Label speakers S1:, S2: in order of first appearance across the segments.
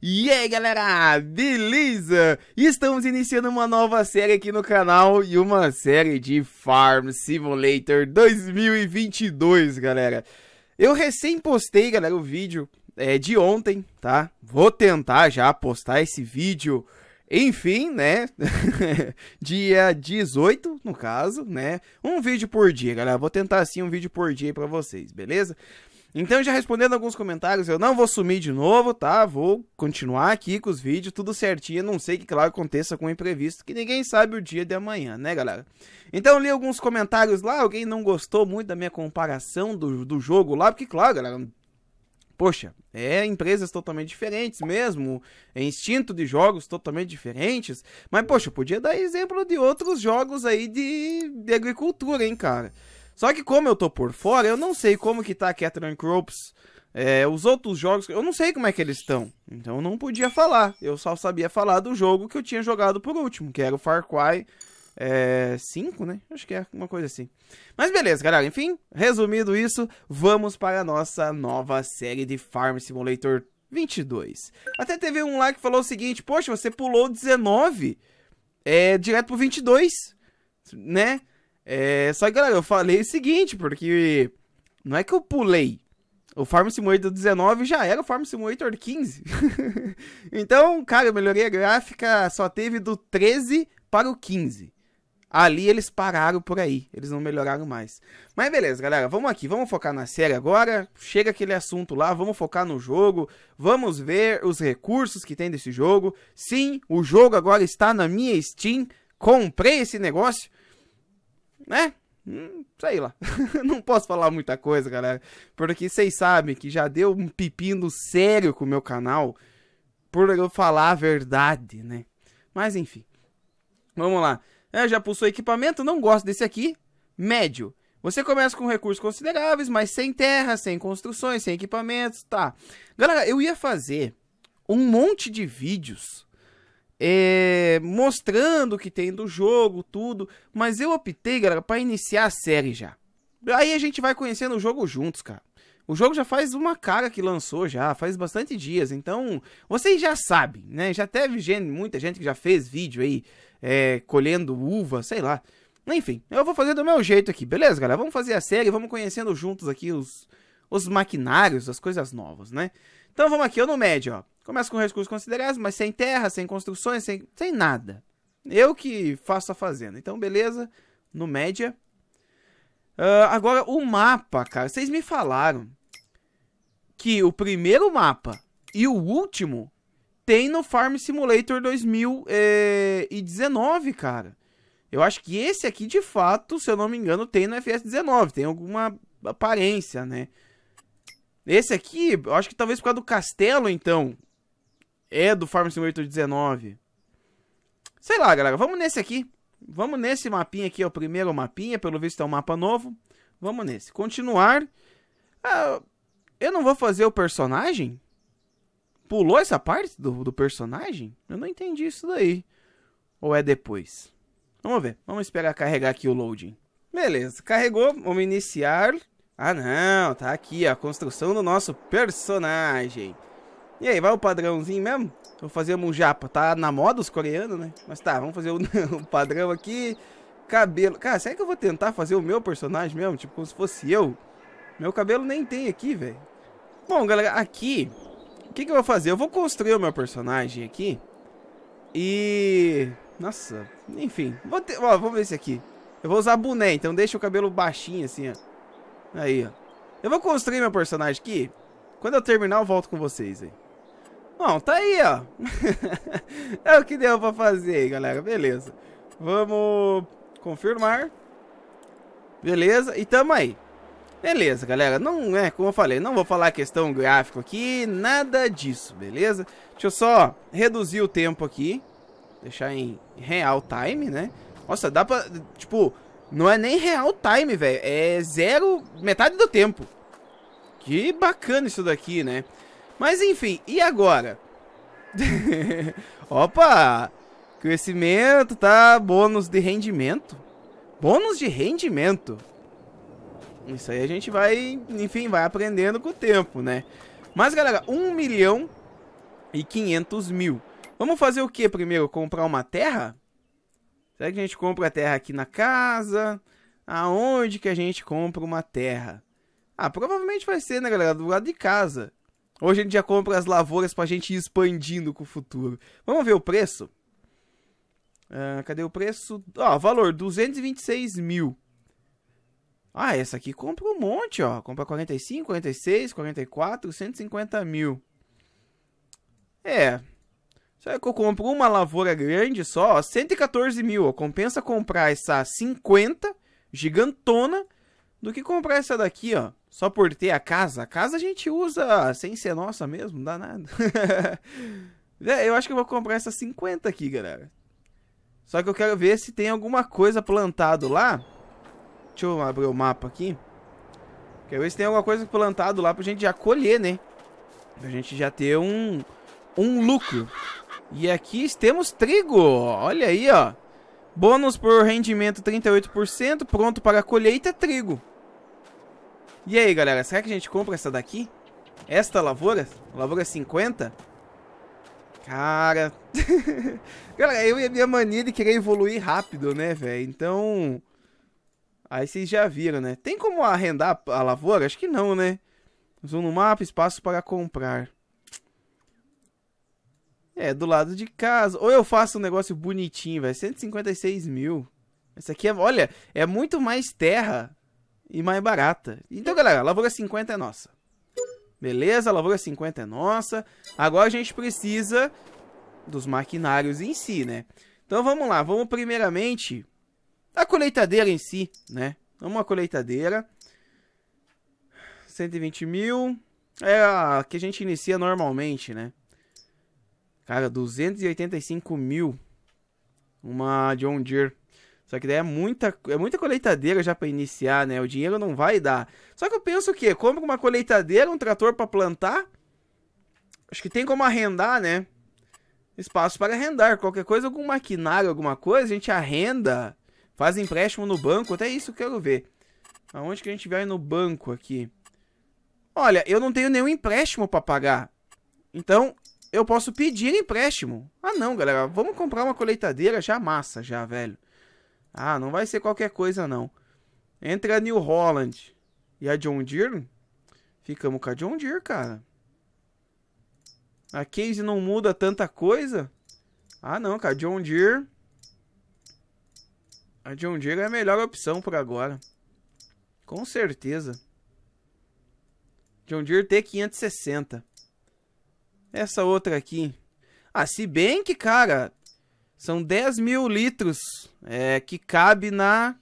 S1: E aí galera, beleza? Estamos iniciando uma nova série aqui no canal e uma série de Farm Simulator 2022, galera. Eu recém postei, galera, o vídeo é, de ontem, tá? Vou tentar já postar esse vídeo, enfim, né? dia 18, no caso, né? Um vídeo por dia, galera. Vou tentar assim um vídeo por dia pra vocês, beleza? Então, já respondendo alguns comentários, eu não vou sumir de novo, tá? Vou continuar aqui com os vídeos, tudo certinho. Não sei que, claro, aconteça com o imprevisto, que ninguém sabe o dia de amanhã, né, galera? Então, li alguns comentários lá. Alguém não gostou muito da minha comparação do, do jogo lá, porque, claro, galera, poxa, é empresas totalmente diferentes mesmo, é instinto de jogos totalmente diferentes, mas poxa, eu podia dar exemplo de outros jogos aí de, de agricultura, hein, cara. Só que como eu tô por fora, eu não sei como que tá Catherine Cropes. É, os outros jogos, eu não sei como é que eles estão. Então eu não podia falar. Eu só sabia falar do jogo que eu tinha jogado por último, que era o Far Cry é, 5, né? Acho que é uma coisa assim. Mas beleza, galera. Enfim, resumido isso, vamos para a nossa nova série de Farm Simulator 22. Até teve um lá que falou o seguinte: Poxa, você pulou 19 é, direto pro 22, né? É, só que, galera, eu falei o seguinte, porque não é que eu pulei. O Farm Simulator 19 já era o Farm Simulator 15. então, cara, eu melhorei a gráfica, só teve do 13 para o 15. Ali eles pararam por aí, eles não melhoraram mais. Mas beleza, galera, vamos aqui, vamos focar na série agora. Chega aquele assunto lá, vamos focar no jogo, vamos ver os recursos que tem desse jogo. Sim, o jogo agora está na minha Steam, comprei esse negócio né? Hum, sei lá. não posso falar muita coisa, galera. Porque vocês sabem que já deu um pepino sério com o meu canal por eu falar a verdade, né? Mas enfim. Vamos lá. Eu é, já pulsou equipamento, não gosto desse aqui. Médio. Você começa com recursos consideráveis, mas sem terra, sem construções, sem equipamentos, tá. Galera, eu ia fazer um monte de vídeos é, mostrando o que tem do jogo, tudo. Mas eu optei, galera, para iniciar a série já. Aí a gente vai conhecendo o jogo juntos, cara. O jogo já faz uma cara que lançou já, faz bastante dias, então vocês já sabem, né? Já teve gente, muita gente que já fez vídeo aí, é, colhendo uva, sei lá. Enfim, eu vou fazer do meu jeito aqui, beleza, galera? Vamos fazer a série, vamos conhecendo juntos aqui os, os maquinários, as coisas novas, né? Então vamos aqui, eu no médio, ó. Começa com recursos consideráveis, mas sem terra, sem construções, sem, sem nada. Eu que faço a fazenda. Então, beleza. No média. Uh, agora, o mapa, cara. Vocês me falaram que o primeiro mapa e o último tem no Farm Simulator 2019, cara. Eu acho que esse aqui, de fato, se eu não me engano, tem no FS19. Tem alguma aparência, né? Esse aqui, eu acho que talvez por causa do castelo, então é do Farm Simulator 19. Sei lá, galera, vamos nesse aqui. Vamos nesse mapinha aqui, é o primeiro mapinha, pelo visto é um mapa novo. Vamos nesse. Continuar. Ah, eu não vou fazer o personagem? Pulou essa parte do, do personagem? Eu não entendi isso daí. Ou é depois? Vamos ver. Vamos esperar carregar aqui o loading. Beleza, carregou. Vamos iniciar. Ah, não. Tá aqui a construção do nosso personagem. E aí, vai o padrãozinho mesmo? Vou fazer um japa. Tá na moda os coreanos, né? Mas tá, vamos fazer o, o padrão aqui. Cabelo. Cara, será que eu vou tentar fazer o meu personagem mesmo? Tipo, como se fosse eu? Meu cabelo nem tem aqui, velho. Bom, galera, aqui... O que, que eu vou fazer? Eu vou construir o meu personagem aqui. E... Nossa, enfim. Vou ter... Ó, vamos ver esse aqui. Eu vou usar boné, então deixa o cabelo baixinho assim, ó. Aí, ó. Eu vou construir meu personagem aqui. Quando eu terminar, eu volto com vocês aí. Bom, tá aí, ó. é o que deu pra fazer aí, galera. Beleza. Vamos confirmar. Beleza, e tamo aí. Beleza, galera. Não é, como eu falei, não vou falar questão gráfico aqui, nada disso, beleza? Deixa eu só reduzir o tempo aqui. Deixar em real time, né? Nossa, dá pra, tipo, não é nem real time, velho. É zero, metade do tempo. Que bacana isso daqui, né? Mas enfim, e agora? Opa! Crescimento, tá? Bônus de rendimento. Bônus de rendimento. Isso aí a gente vai, enfim, vai aprendendo com o tempo, né? Mas, galera, 1 milhão e 500 mil. Vamos fazer o que primeiro? Comprar uma terra? Será que a gente compra a terra aqui na casa? Aonde que a gente compra uma terra? Ah, provavelmente vai ser, né, galera? Do lado de casa. Hoje a gente já compra as lavouras pra gente ir expandindo com o futuro. Vamos ver o preço? Uh, cadê o preço? Ó, oh, valor, 226 mil. Ah, essa aqui compra um monte, ó. Compra 45, 46, 44, 150 mil. É. Será que eu compro uma lavoura grande só? 114 mil. Ó. Compensa comprar essa 50, gigantona, do que comprar essa daqui, ó. Só por ter a casa? A casa a gente usa sem ser nossa mesmo, não dá nada. É, eu acho que eu vou comprar essas 50 aqui, galera. Só que eu quero ver se tem alguma coisa plantado lá. Deixa eu abrir o mapa aqui. Quero ver se tem alguma coisa plantado lá pra gente já colher, né? Pra gente já ter um, um lucro. E aqui temos trigo. Olha aí, ó. Bônus por rendimento 38%, pronto para colheita, trigo. E aí, galera, será que a gente compra essa daqui? Esta lavoura? Lavoura 50? Cara... galera, eu e a minha mania de querer evoluir rápido, né, velho? Então... Aí vocês já viram, né? Tem como arrendar a lavoura? Acho que não, né? Zoom no mapa, espaço para comprar. É, do lado de casa. Ou eu faço um negócio bonitinho, velho. 156 mil. Essa aqui é, olha, é muito mais terra e mais barata. Então, galera, lavoura 50 é, é nossa. Beleza, lavoura 50 é, é nossa. Agora a gente precisa dos maquinários em si, né? Então vamos lá, vamos primeiramente a colheitadeira em si, né? Vamos a colheitadeira. 120 mil. É a que a gente inicia normalmente, né? Cara, 285 mil. Uma John Deere. Só que daí é muita, é muita colheitadeira já para iniciar, né? O dinheiro não vai dar. Só que eu penso o quê? Compra uma colheitadeira, um trator para plantar. Acho que tem como arrendar, né? Espaço para arrendar. Qualquer coisa, algum maquinário, alguma coisa, a gente arrenda. Faz empréstimo no banco. Até isso eu quero ver. Aonde que a gente vai no banco aqui? Olha, eu não tenho nenhum empréstimo para pagar. Então, eu posso pedir empréstimo. Ah, não, galera. Vamos comprar uma colheitadeira já massa, já, velho. Ah, não vai ser qualquer coisa não. Entre a New Holland e a John Deere, ficamos com a John Deere, cara. A Case não muda tanta coisa. Ah, não, cara. John Deere. A John Deere é a melhor opção por agora. Com certeza. John Deere T560. Essa outra aqui. Ah, se bem que, cara, são 10 mil litros é, que cabe na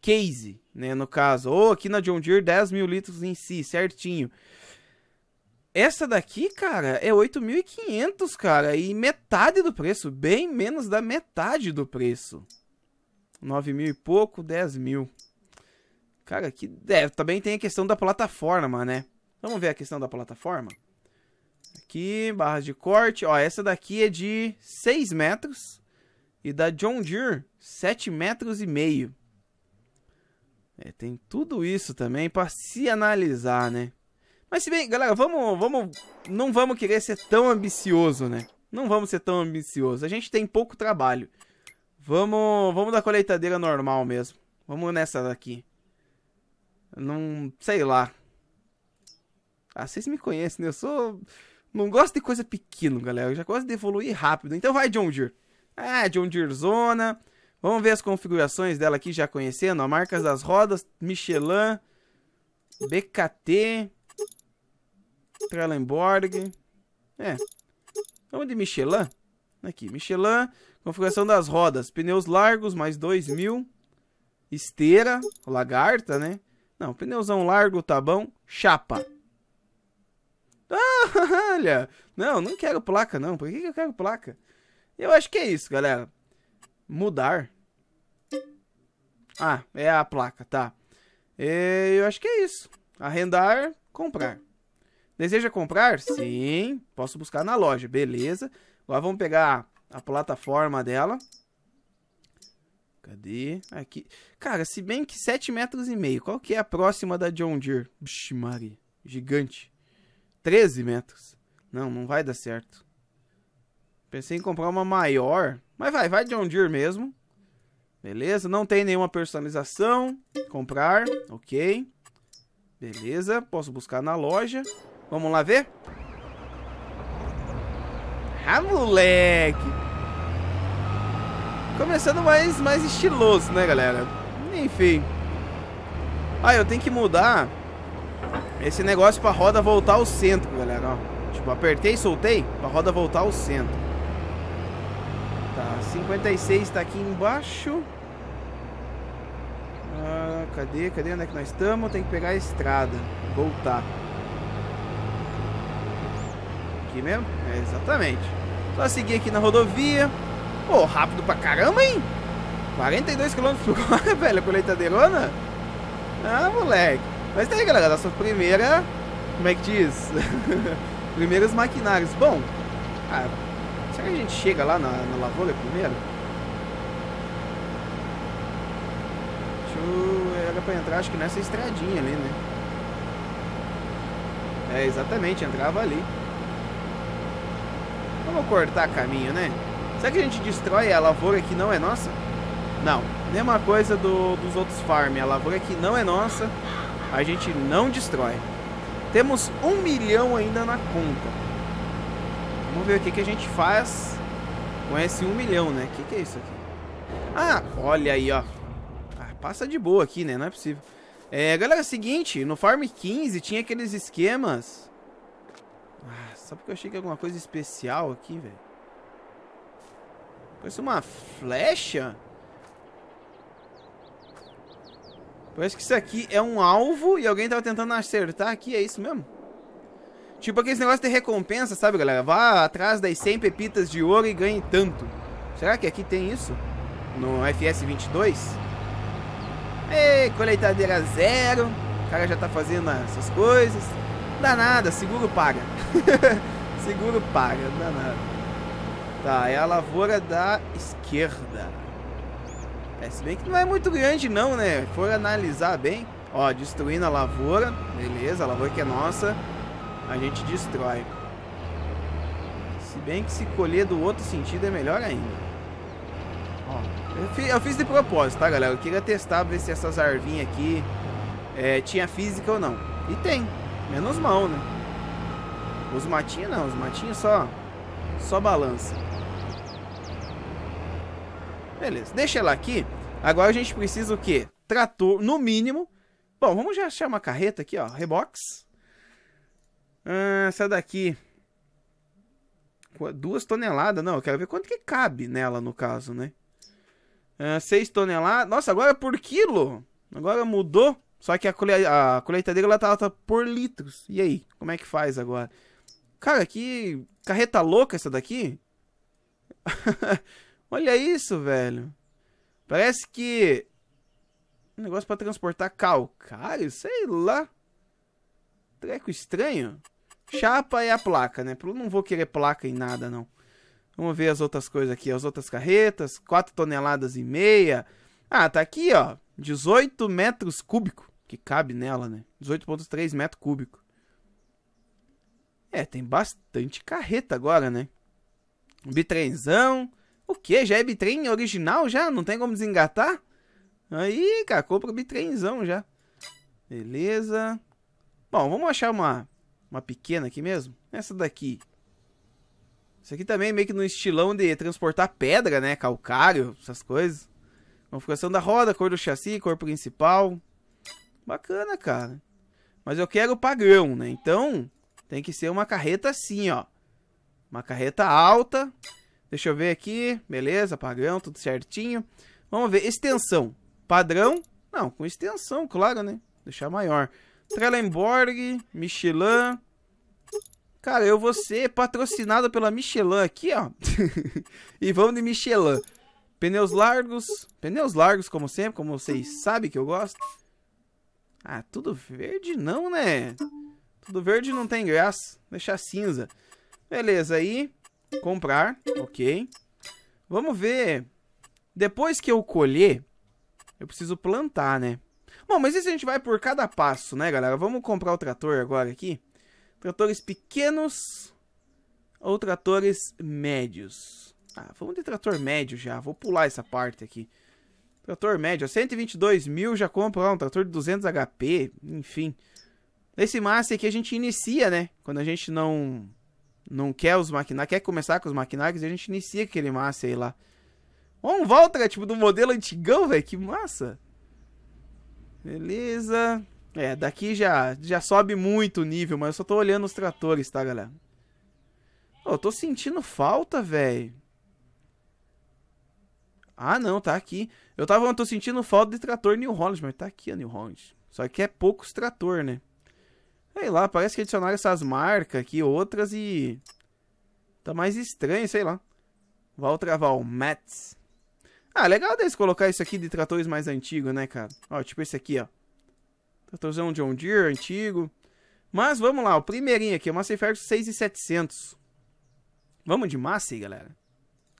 S1: case, né? No caso, ou aqui na John Deere, 10 mil litros em si, certinho. Essa daqui, cara, é 8.500, cara, e metade do preço, bem menos da metade do preço. 9 mil e pouco, 10 mil. Cara, que deve. Também tem a questão da plataforma, né? Vamos ver a questão da plataforma. Aqui, barras de corte. Ó, essa daqui é de 6 metros e da John Deere, 7 metros e meio. É, tem tudo isso também para se analisar, né? Mas se bem, galera, vamos, vamos, não vamos querer ser tão ambicioso, né? Não vamos ser tão ambicioso. A gente tem pouco trabalho. Vamos, vamos da colheitadeira normal mesmo. Vamos nessa daqui. Não, sei lá. Ah, vocês me conhecem, né? Eu sou não gosto de coisa pequena, galera. Eu já gosto de evoluir rápido. Então vai, John Deere. Ah, de um Zona. Vamos ver as configurações dela aqui, já conhecendo. Ó, marcas das rodas, Michelin, BKT, Trellenborg. É. Vamos de Michelin. Aqui, Michelin, configuração das rodas. Pneus largos, mais 2000. Esteira, lagarta, né? Não, pneuzão largo, tá bom. Chapa. Ah, olha! Não, não quero placa, não. Por que, que eu quero placa? Eu acho que é isso, galera. Mudar. Ah, é a placa, tá. É, eu acho que é isso. Arrendar, comprar. Deseja comprar? Sim. Posso buscar na loja, beleza. Agora vamos pegar a plataforma dela. Cadê? Aqui. Cara, se bem que 7 metros e meio. Qual que é a próxima da John Deere? Vixe Maria. Gigante. 13 metros. Não, não vai dar certo. Pensei em comprar uma maior. Mas vai, vai John Deere mesmo. Beleza, não tem nenhuma personalização. Comprar, ok. Beleza, posso buscar na loja. Vamos lá ver? Ah, moleque! Começando mais, mais estiloso, né, galera? Enfim. Ah, eu tenho que mudar esse negócio pra roda voltar ao centro, galera. Ó. Tipo, apertei e soltei pra roda voltar ao centro. 56 está aqui embaixo. Ah, cadê? Cadê onde é que nós estamos? Tem que pegar a estrada. Voltar. Aqui mesmo? É, exatamente. Só seguir aqui na rodovia. Pô, rápido pra caramba, hein? 42 km por hora, velho, a colheitadeirona. Ah, moleque. Mas tá aí, galera, nossa primeira... Como é que diz? Primeiros maquinários. Bom, ah, Será que a gente chega lá na, na lavoura primeiro? Eu, era é, pra entrar, acho que nessa estradinha ali, né? É, exatamente, entrava ali. Vamos cortar caminho, né? Será que a gente destrói a lavoura que não é nossa? Não. Mesma coisa do, dos outros farm. A lavoura que não é nossa, a gente não destrói. Temos um milhão ainda na conta. Vamos ver o que, que a gente faz com esse 1 um milhão, né? O que, que é isso aqui? Ah, olha aí, ó. Ah, passa de boa aqui, né? Não é possível. É, galera, é o seguinte, no Farm 15 tinha aqueles esquemas. Ah, só porque eu achei que alguma coisa especial aqui, velho. Parece uma flecha. Parece que isso aqui é um alvo e alguém tava tentando acertar aqui, é isso mesmo? Tipo aqueles negócios de recompensa, sabe, galera? Vá atrás das 100 pepitas de ouro e ganhe tanto. Será que aqui tem isso? No FS22? Ei, coletadeira zero. O cara já tá fazendo essas coisas. Dá nada, seguro paga. seguro paga, dá nada. Tá, é a lavoura da esquerda. É, se bem que não é muito grande não, né? For analisar bem. Ó, destruindo a lavoura. Beleza, a lavoura que é nossa a gente destrói. Se bem que se colher do outro sentido é melhor ainda. eu, fiz, eu fiz de propósito, tá, galera? Eu queria testar, ver se essas arvinhas aqui é, tinha física ou não. E tem. Menos mal, né? Os matinhos não. Os matinhos só, só balança. Beleza. Deixa ela aqui. Agora a gente precisa o quê? Trator, no mínimo. Bom, vamos já achar uma carreta aqui, ó. Rebox. Ah, essa daqui. Duas toneladas, não. Eu quero ver quanto que cabe nela, no caso, né? Ah, seis toneladas. Nossa, agora é por quilo. Agora mudou. Só que a, cole... a colheitadeira ela tá, tá por litros. E aí? Como é que faz agora? Cara, que carreta louca essa daqui. Olha isso, velho. Parece que. Um negócio para transportar calcário, sei lá treco é estranho. Chapa é a placa, né? Eu não vou querer placa em nada, não. Vamos ver as outras coisas aqui, as outras carretas, 4 toneladas e meia. Ah, tá aqui, ó, 18 metros cúbico, que cabe nela, né? 18.3 metros cúbico. É, tem bastante carreta agora, né? Bitrenzão. O que? Já é bitrem original já? Não tem como desengatar? Aí, cara, compra o bitrenzão já. Beleza. Bom, vamos achar uma, uma pequena aqui mesmo. Essa daqui. Isso aqui também é meio que no estilão de transportar pedra, né? Calcário, essas coisas. Configuração da roda, cor do chassi, cor principal. Bacana, cara. Mas eu quero padrão, né? Então, tem que ser uma carreta assim, ó. Uma carreta alta. Deixa eu ver aqui. Beleza, padrão, tudo certinho. Vamos ver, extensão. Padrão? Não, com extensão, claro, né? Deixar maior. Trelemborg, Michelin. Cara, eu vou ser patrocinado pela Michelin aqui, ó. e vamos de Michelin. Pneus largos. Pneus largos, como sempre, como vocês sabem que eu gosto. Ah, tudo verde não, né? Tudo verde não tem graça. Deixar cinza. Beleza, aí. Comprar, ok. Vamos ver. Depois que eu colher, eu preciso plantar, né? Bom, mas isso a gente vai por cada passo, né, galera? Vamos comprar o trator agora aqui. Tratores pequenos ou tratores médios? Ah, vamos de trator médio já. Vou pular essa parte aqui. Trator médio, 122 mil, já compra lá um trator de 200 HP, enfim. Esse massa aqui a gente inicia, né? Quando a gente não não quer os maquinários, quer começar com os maquinários, a gente inicia aquele massa aí lá. Um Valtra, tipo, do modelo antigão, velho, que massa. Beleza. É, daqui já, já sobe muito o nível, mas eu só tô olhando os tratores, tá, galera? Oh, eu tô sentindo falta, velho. Ah, não, tá aqui. Eu tava eu tô sentindo falta de trator New Holland, mas tá aqui a New Holland. Só que é poucos trator, né? Sei lá, parece que adicionaram essas marcas aqui, outras e... Tá mais estranho, sei lá. Vou travar o Mats. Ah, legal desse colocar isso aqui de tratores mais antigos, né, cara? Ó, tipo esse aqui, ó. Tratorzão John Deere, antigo. Mas vamos lá, o primeirinho aqui, o Massey Ferguson 6700. Vamos de Massey, galera?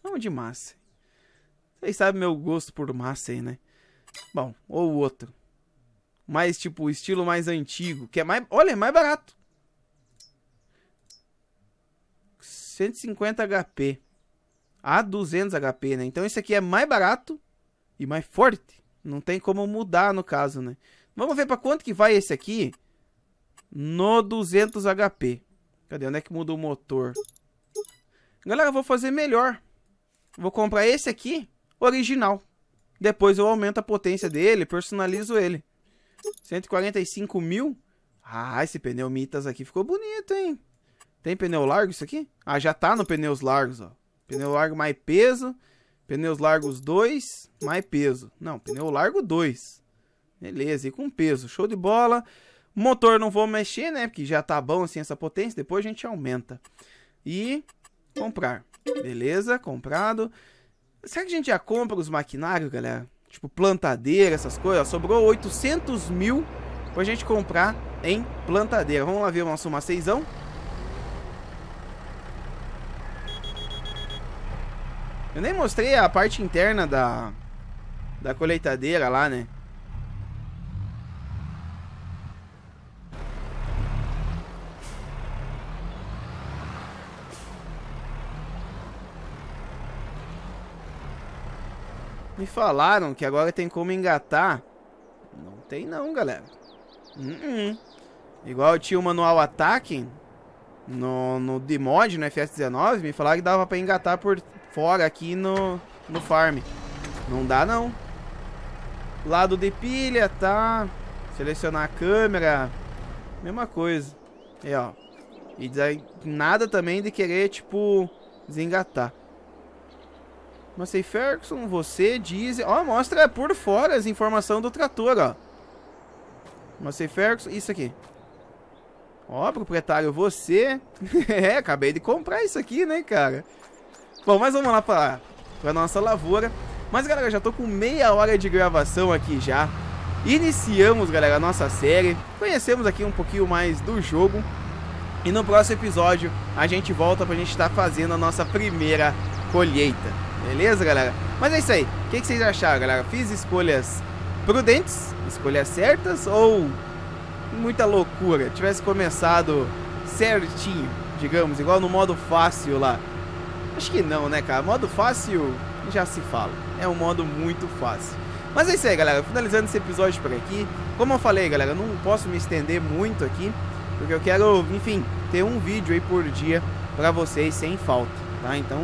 S1: Vamos de Massey. Vocês sabem meu gosto por Massey, né? Bom, ou o outro. Mais, tipo, estilo mais antigo, que é mais... Olha, é mais barato. 150 HP a 200 HP, né? Então esse aqui é mais barato e mais forte. Não tem como mudar no caso, né? Vamos ver para quanto que vai esse aqui no 200 HP. Cadê? Onde é que muda o motor? Galera, eu vou fazer melhor. Vou comprar esse aqui, original. Depois eu aumento a potência dele, personalizo ele. 145 mil. Ah, esse pneu Mitas aqui ficou bonito, hein? Tem pneu largo isso aqui? Ah, já tá no pneus largos, ó. Pneu largo mais peso. Pneus largos 2, mais peso. Não, pneu largo 2. Beleza, e com peso. Show de bola. Motor não vou mexer, né? Porque já tá bom assim essa potência. Depois a gente aumenta. E comprar. Beleza, comprado. Será que a gente já compra os maquinários, galera? Tipo plantadeira, essas coisas. Sobrou 800 mil pra gente comprar em plantadeira. Vamos lá ver o nosso macezão. Eu nem mostrei a parte interna da, da colheitadeira lá, né? Me falaram que agora tem como engatar. Não tem não, galera. Uh -uh. Igual tinha o manual ataque, no, no de mod, no FS19, me falaram que dava pra engatar por fora aqui no, no farm. Não dá não. Lado de pilha, tá? Selecionar a câmera, mesma coisa. Aí, ó. E daí, nada também de querer, tipo, desengatar. Mas aí, Ferguson, você diz... Ó, mostra por fora as informações do trator, ó. Mas aí, Ferguson, isso aqui. Ó, proprietário, você... é, acabei de comprar isso aqui, né, cara? Bom, mas vamos lá para a nossa lavoura. Mas, galera, já tô com meia hora de gravação aqui já. Iniciamos, galera, a nossa série. Conhecemos aqui um pouquinho mais do jogo. E no próximo episódio a gente volta pra gente estar tá fazendo a nossa primeira colheita. Beleza, galera? Mas é isso aí. O que, que vocês acharam, galera? Fiz escolhas prudentes, escolhas certas ou muita loucura, tivesse começado certinho, digamos, igual no modo fácil lá. Acho que não, né, cara? Modo fácil já se fala. É um modo muito fácil. Mas é isso aí, galera. Finalizando esse episódio por aqui. Como eu falei, galera, não posso me estender muito aqui, porque eu quero, enfim, ter um vídeo aí por dia para vocês sem falta, tá? Então,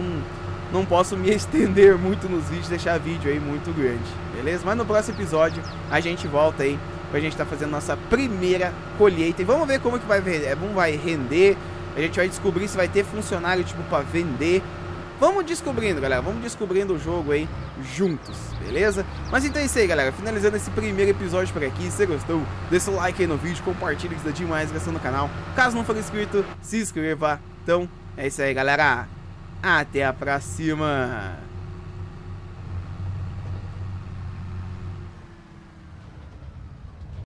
S1: não posso me estender muito nos vídeos, deixar vídeo aí muito grande, beleza? Mas no próximo episódio a gente volta aí Pra gente estar tá fazendo nossa primeira colheita. E vamos ver como que vai, como é, vai render. A gente vai descobrir se vai ter funcionário, tipo, pra vender. Vamos descobrindo, galera. Vamos descobrindo o jogo aí juntos, beleza? Mas então é isso aí, galera. Finalizando esse primeiro episódio por aqui. Se gostou, deixa o like aí no vídeo, compartilha que isso dá demais graça no canal. Caso não for inscrito, se inscreva. Então, é isso aí, galera. Até a próxima.